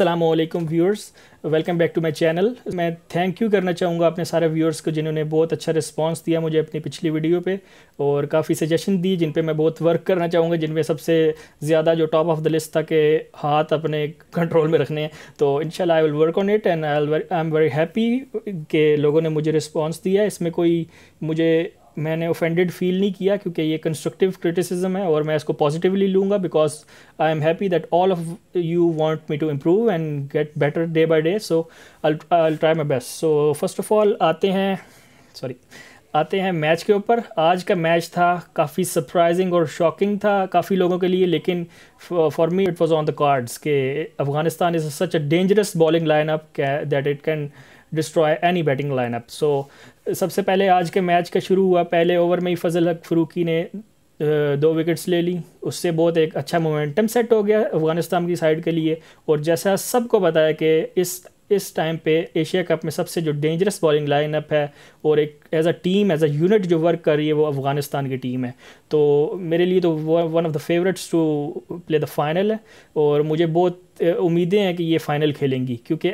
Aslam viewers welcome back to my channel मैं thank you करना चाहूँगा अपने सारे व्यूअर्स को जिन्होंने बहुत अच्छा रिस्पांस दिया मुझे अपनी पिछली वीडियो पे और काफ़ी सजेशन दी जिन पे मैं बहुत वर्क करना चाहूँगा जिनमें सबसे ज़्यादा जो टॉप ऑफ द लिस्ट था कि हाथ अपने कंट्रोल में रखने हैं तो in I will work on it and I I am very happy के लोगों ने मुझे रिस्पॉन्स दिया इसमें कोई मुझे मैंने ऑफेंडेड फील नहीं किया क्योंकि ये कंस्ट्रक्टिव क्रिटिसिज्म है और मैं इसको पॉजिटिवली लूँगा because I am happy that all of you want me to improve and get better day by day so I try my best so first of all आते हैं सॉरी आते हैं match के ऊपर आज का मैच था काफ़ी सरप्राइजिंग और शॉकिंग था काफ़ी लोगों के लिए लेकिन for me it was on the cards के Afghanistan is such a dangerous bowling lineup that it can destroy any batting lineup so सबसे पहले आज के मैच का शुरू हुआ पहले ओवर में ही फजल हक फरूकी ने दो विकेट्स ले ली उससे बहुत एक अच्छा मोमेंटम सेट हो गया अफगानिस्तान की साइड के लिए और जैसा सबको पता है कि इस इस टाइम पे एशिया कप में सबसे जो डेंजरस बॉलिंग लाइनअप है और एक as a team as a unit जो वर्क कर रही है वो अफगानिस्तान की टीम है तो मेरे लिए तो one of the favourites to play the final है और मुझे बहुत उम्मीदें हैं कि ये फ़ाइनल खेलेंगी क्योंकि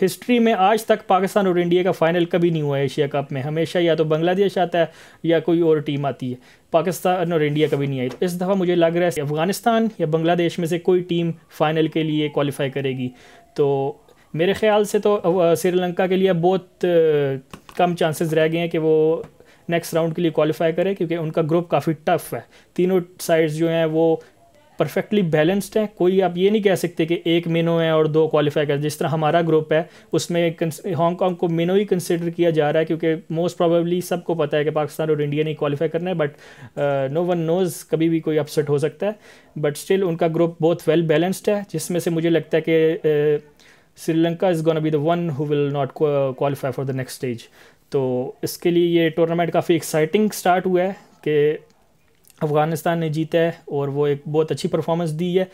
हिस्ट्री में आज तक पाकिस्तान और इंडिया का फ़ाइनल कभी नहीं हुआ है एशिया कप में हमेशा या तो बांग्लादेश आता है या कोई और टीम आती है पाकिस्तान और इंडिया कभी नहीं आई तो इस दफ़ा मुझे लग रहा है अफ़गानिस्तान या बांग्लादेश में से कोई टीम फ़ाइनल के लिए क्वालिफाई करेगी तो मेरे ख्याल से तो श्रीलंका के लिए बहुत कम चांसेस रह गए हैं कि वो नेक्स्ट राउंड के लिए क्वालिफाई करें क्योंकि उनका ग्रुप काफ़ी टफ है तीनों साइड्स जो हैं वो परफेक्टली बैलेंस्ड हैं कोई आप ये नहीं कह सकते कि एक मिनो है और दो क्वालिफाई कर जिस तरह हमारा ग्रुप है उसमें हांगकांग को मिनो ही कंसिडर किया जा रहा है क्योंकि मोस्ट प्रॉबेबली सबको पता है कि पाकिस्तान और इंडिया नहीं क्वालिफाई करना है बट नो वन नोज़ कभी भी कोई अपसेट हो सकता है बट स्टिल उनका ग्रुप बहुत वेल बैलेंस्ड है जिसमें से मुझे लगता है कि uh, Sri Lanka is gonna be the one who will not qualify for the next stage तो इसके लिए ये टूर्नामेंट काफ़ी एक्साइटिंग स्टार्ट हुआ है कि अफ़गानिस्तान ने जीता है और वो एक बहुत अच्छी परफॉर्मेंस दी है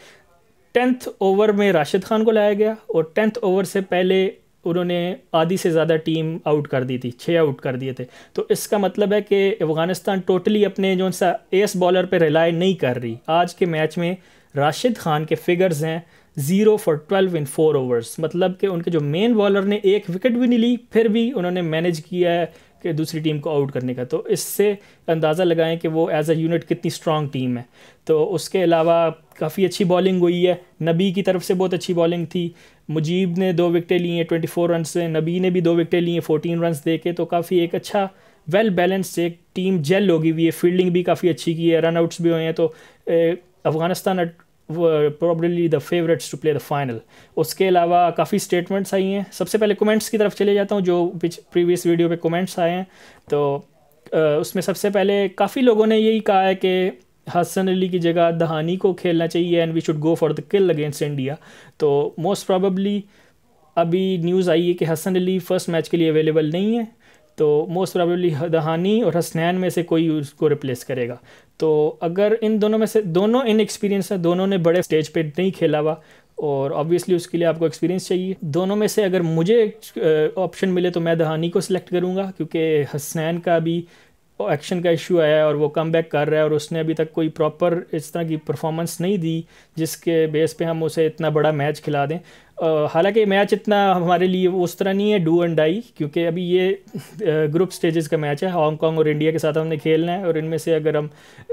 टेंथ ओवर में राशिद खान को लाया गया और टेंथ ओवर से पहले उन्होंने आधी से ज़्यादा टीम आउट कर दी थी छः आउट कर दिए थे तो इसका मतलब है कि अफ़गानिस्तान टोटली अपने जो सा एस बॉलर पे रिलाई नहीं कर रही आज के मैच में राशिद खान के फिगर्स हैं zero for twelve in four overs मतलब कि उनके जो मेन बॉलर ने एक विकेट भी नहीं ली फिर भी उन्होंने मैनेज किया है कि दूसरी टीम को आउट करने का तो इससे अंदाज़ा लगाएं कि वो एज अ यूनिट कितनी स्ट्रॉन्ग टीम है तो उसके अलावा काफ़ी अच्छी बॉलिंग हुई है नबी की तरफ से बहुत अच्छी बॉलिंग थी मुजीब ने दो विकटें ली हैं ट्वेंटी फोर रन से नबी ने भी दो विकटें ली हैं फोर्टीन रन दे के तो काफ़ी एक अच्छा वेल बैलेंस्ड एक टीम जेल होगी हुई है फील्डिंग भी काफ़ी अच्छी की है रन आउट्स भी हुए हैं तो uh, Afghanistan are probably the favourites to play the final उसके अलावा काफ़ी स्टेटमेंट्स आई हैं सबसे पहले कमेंट्स की तरफ चले जाता हूँ जो प्रीवियस वीडियो पे कमेंट्स आए हैं तो आ, उसमें सबसे पहले काफ़ी लोगों ने यही कहा है कि हसन अली की जगह दहानी को खेलना चाहिए and we should go for the kill against India तो मोस्ट प्रॉबली अभी न्यूज़ आई है कि हसन अली फर्स्ट मैच के लिए अवेलेबल नहीं है तो मोस्ट प्रॉबली दहानी और हसनैन में से कोई उसको रिप्लेस करेगा तो अगर इन दोनों में से दोनों इन एक्सपीरियंस हैं दोनों ने बड़े स्टेज पे नहीं खेला हुआ और ऑब्वियसली उसके लिए आपको एक्सपीरियंस चाहिए दोनों में से अगर मुझे ऑप्शन मिले तो मैं दहानी को सिलेक्ट करूँगा क्योंकि हसनैन का भी एक्शन का इशू आया और वो कम बैक कर रहा है और उसने अभी तक कोई प्रॉपर इस तरह की परफॉर्मेंस नहीं दी जिसके बेस पे हम उसे इतना बड़ा मैच खिला दें हालांकि मैच इतना हमारे लिए उस तरह नहीं है डू एंड डाई क्योंकि अभी ये ग्रुप स्टेजेस का मैच है हांगकॉन्ग और इंडिया के साथ हमने खेलना है और इनमें से अगर हम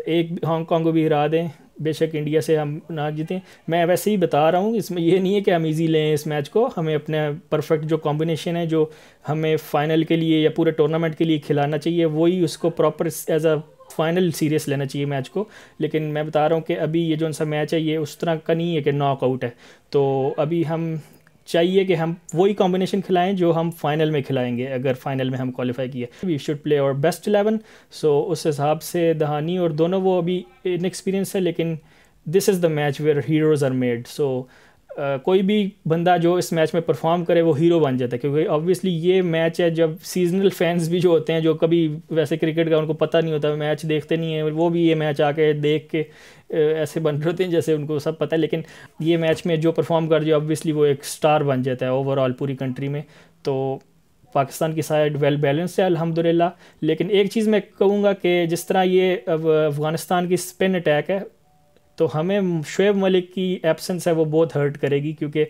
एक हांगकॉन्ग को भी हरा दें बेशक इंडिया से हम ना जीतें मैं वैसे ही बता रहा हूँ इसमें यह नहीं है कि हम ईजी लें इस मैच को हमें अपने परफेक्ट जो कॉम्बिनेशन है जो हमें फ़ाइनल के लिए या पूरे टूर्नामेंट के लिए खिलाना चाहिए वही उसको proper as a final serious लेना चाहिए मैच को लेकिन मैं बता रहा हूँ कि अभी ये जो सा मैच है ये उस तरह का नहीं है कि नॉकआउट है तो अभी हम चाहिए कि हम वही कॉम्बिनेशन खिलाएं जो हम फाइनल में खिलाएंगे अगर फाइनल में हम क्वालिफाई किए we should play our best eleven so उस हिसाब से दहानी और दोनों वो अभी इनएक्सपीरियंस है लेकिन this is the match where heroes are made so कोई भी बंदा जो इस मैच में परफॉर्म करे वो हीरो बन जाता है क्योंकि ऑब्वियसली ये मैच है जब सीजनल फैंस भी जो होते हैं जो कभी वैसे क्रिकेट का उनको पता नहीं होता मैच देखते नहीं है वो भी ये मैच आके देख के ऐसे बन रहे हैं जैसे उनको सब पता है लेकिन ये मैच में जो परफॉर्म कर जो ऑब्वियसली वो एक स्टार बन जाता है ओवरऑल पूरी कंट्री में तो पाकिस्तान की साइड वेल बैलेंस है अलहमदिल्ला लेकिन एक चीज़ मैं कहूँगा कि जिस तरह ये अफगानिस्तान की स्पिन अटैक है तो हमें शुएब मलिक की एबसेंस है वो बहुत हर्ट करेगी क्योंकि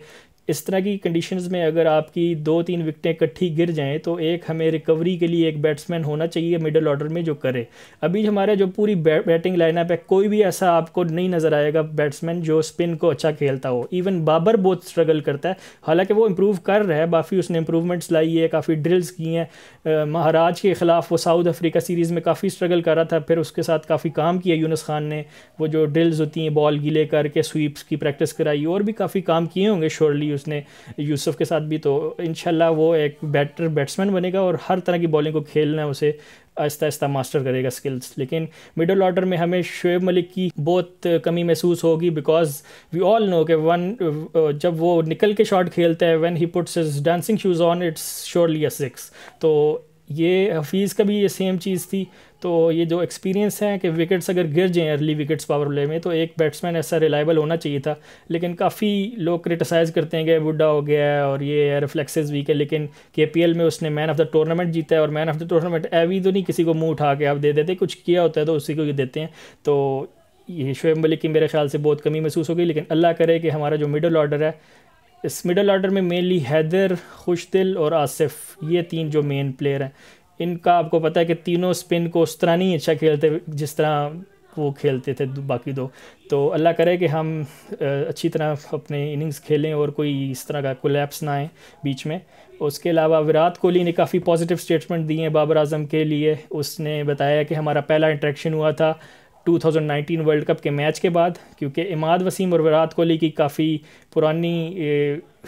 इस तरह की कंडीशंस में अगर आपकी दो तीन विकटें इकट्ठी गिर जाएं तो एक हमें रिकवरी के लिए एक बैट्समैन होना चाहिए मिडल ऑर्डर में जो करे अभी हमारे जो पूरी बै, बैटिंग लाइनअप है कोई भी ऐसा आपको नहीं नज़र आएगा बैट्समैन जो स्पिन को अच्छा खेलता हो इवन बाबर बहुत स्ट्रगल करता है हालांकि वो इम्प्रूव कर रहा है काफ़ी उसने इंप्रूवमेंट्स लाई है काफ़ी ड्रिल्स की हैं महाराज के ख़िलाफ़ वो साउथ अफ्रीका सीरीज़ में काफ़ी स्ट्रगल कर रहा था फिर उसके साथ काफ़ी काम किया यूनस खान ने वो जो ड्रिल्स होती हैं बॉल गीले करके स्वीप्स की प्रैक्टिस कराई और भी काफ़ी काम किए होंगे श्योरली उसने यूसुफ के साथ भी तो इन वो एक बेटर बैट्समैन बनेगा और हर तरह की बॉलिंग को खेलना उसे आहिस्ता आहिस्ता मास्टर करेगा स्किल्स लेकिन मिडल ऑर्डर में हमें शुएब मलिक की बहुत कमी महसूस होगी बिकॉज वी ऑल नो के वन जब वो निकल के शॉट खेलता है one he puts is dancing shoes on it's surely a six तो ये हफीज़ का भी ये सेम चीज़ थी तो ये जो एक्सपीरियंस है कि विकेट्स अगर गिर जाएँ अर्ली विकेट्स पावर प्ले में तो एक बैट्समैन ऐसा रिलायबल होना चाहिए था लेकिन काफ़ी लोग क्रिटिसाइज़ करते हैं कि बुढ़ा हो गया है और ये रिफ्लेक्सेस वीक है लेकिन के में उसने मैन ऑफ द टूर्नामेंट जीता है और मैन ऑफ द टूर्नामेंट एवी तो नहीं किसी को मुँह उठा के आप दे देते कुछ किया होता है तो उसी को ये देते हैं तो ये शोएब मलिक की मेरे ख्याल से बहुत कमी महसूस हो गई लेकिन अल्लाह करे कि हमारा जो मिडल ऑर्डर है इस मिडल ऑर्डर में मेनली हैदर खुश दिल और आसिफ ये तीन जो मेन प्लेयर हैं इनका आपको पता है कि तीनों स्पिन को उस तरह नहीं अच्छा खेलते जिस तरह वो खेलते थे बाकी दो तो अल्लाह करे कि हम अच्छी तरह अपने इनिंग्स खेलें और कोई इस तरह का कोलेप्स ना आए बीच में उसके अलावा विराट कोहली ने काफ़ी पॉजिटिव स्टेटमेंट दिए हैं बाबर आजम के लिए उसने बताया कि हमारा पहला इंट्रैक्शन हुआ था 2019 वर्ल्ड कप के मैच के बाद क्योंकि इमाद वसीम और विराट कोहली की काफ़ी पुरानी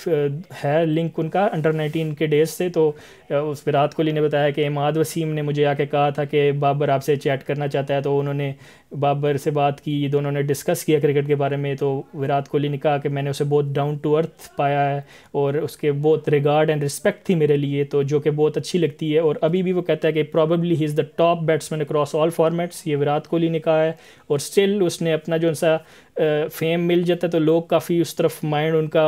है लिंक उनका अंडर नाइनटीन के डेज से तो उस विराट कोहली ने बताया कि इमाद वसीम ने मुझे आके कहा था कि बाबर आपसे चैट करना चाहता है तो उन्होंने बाबर से बात की दोनों ने डिस्कस किया क्रिकेट के बारे में तो विराट कोहली ने कहा कि मैंने उसे बहुत डाउन टू अर्थ पाया है और उसके बहुत रिगार्ड एंड रिस्पेक्ट थी मेरे लिए तो जो कि बहुत अच्छी लगती है और अभी भी वो कहता है कि probably he is the top batsman across all formats ये विराट कोहली ने कहा है और स्टिल उसने अपना जो सा फेम मिल जाता तो लोग काफ़ी उस तरफ माइंड उनका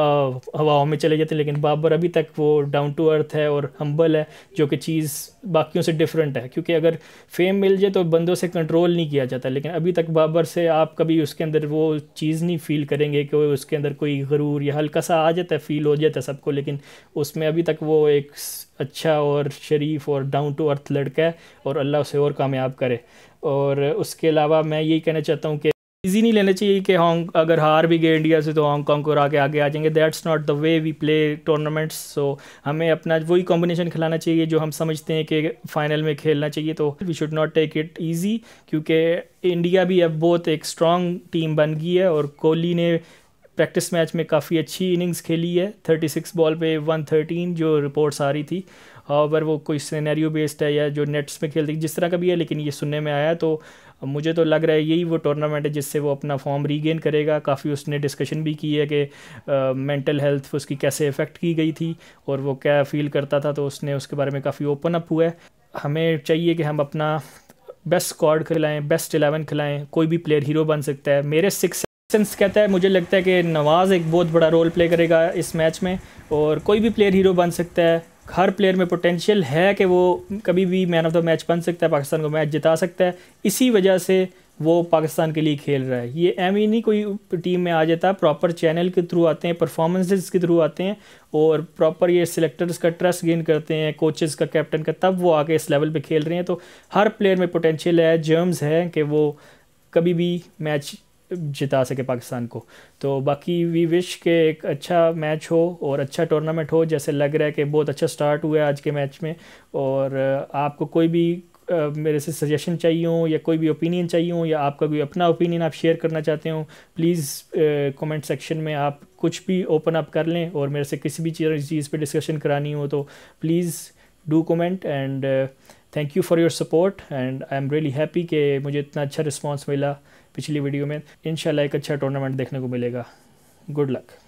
हवाओं में चले जाते लेकिन बाबर अभी तक वो डाउन टू अर्थ है और हम्बल है जो कि चीज़ बाकियों से डिफरेंट है क्योंकि अगर फेम मिल जाए तो बंदों से कंट्रोल नहीं किया जाता लेकिन अभी तक बाबर से आप कभी उसके अंदर वो चीज़ नहीं फील करेंगे कि उसके अंदर कोई गरूर या हल्का सा आ जाता है फील हो जाता है सबको लेकिन उसमें अभी तक वो एक अच्छा और शरीफ और डाउन टू अर्थ लड़का है और अल्लाह उसे और कामयाब करे और उसके अलावा मैं यही कहना चाहता हूँ कि इजी नहीं लेना चाहिए कि हॉन्ग अगर हार भी गए इंडिया से तो हांगकॉन्ग को के आगे आ जाएंगे that's not the way we play tournaments so हमें अपना वही कॉम्बिनेशन खिलाना चाहिए जो हम समझते हैं कि फाइनल में खेलना चाहिए तो we should not take it easy क्योंकि इंडिया भी अब बहुत एक स्ट्रॉन्ग टीम बन गई है और कोहली ने प्रैक्टिस मैच में काफ़ी अच्छी इनिंग्स खेली है 36 बॉल पे 113 जो रिपोर्ट्स आ रही थी और वो कोई सीनैरियो बेस्ड है या जो नेट्स में खेलती जिस तरह का भी है लेकिन ये सुनने में आया तो मुझे तो लग रहा है यही वो टूर्नामेंट है जिससे वो अपना फॉर्म रीगेन करेगा काफ़ी उसने डिस्कशन भी की है कि मेंटल हेल्थ उसकी कैसे इफ़ेक्ट की गई थी और वो क्या फील करता था तो उसने उसके बारे में काफ़ी ओपन अप हुआ है हमें चाहिए कि हम अपना बेस्ट स्क्वाड खिलाएं बेस्ट इलेवन खिलाएं कोई भी प्लेयर हीरो बन सकता है मेरे सिक्स सेंस कहता है मुझे लगता है कि नवाज़ एक बहुत बड़ा रोल प्ले करेगा इस मैच में और कोई भी प्लेयर हीरो बन सकता है हर प्लेयर में पोटेंशियल है कि वो कभी भी मैन ऑफ द मैच बन सकता है पाकिस्तान को मैच जिता सकता है इसी वजह से वो पाकिस्तान के लिए खेल रहा है ये एम ही नहीं कोई टीम में आ जाता प्रॉपर चैनल के थ्रू आते हैं परफॉर्मेंसेस के थ्रू आते हैं और प्रॉपर ये सिलेक्टर्स का ट्रस्ट गेन करते हैं कोचेस का कैप्टन का तब वो आके इस लेवल पे खेल रहे हैं तो हर प्लेयर में पोटेंशियल है जर्म्स हैं कि वो कभी भी मैच जिता सके पाकिस्तान को तो बाकी वी विश के एक अच्छा मैच हो और अच्छा टूर्नामेंट हो जैसे लग रहा है कि बहुत अच्छा स्टार्ट हुआ है आज के मैच में और आपको कोई भी मेरे से सजेशन चाहिए हो या कोई भी ओपिनियन चाहिए हो या आपका कोई अपना ओपिनियन आप शेयर करना चाहते हो प्लीज़ कमेंट सेक्शन में आप कुछ भी ओपन अप कर लें और मेरे से किसी भी चीज़ पर डिस्कशन करानी हो तो please do comment and thank you for your support and I am really happy कि मुझे इतना अच्छा रिस्पॉन्स मिला पिछली वीडियो में इनशाला एक अच्छा टूर्नामेंट देखने को मिलेगा गुड लक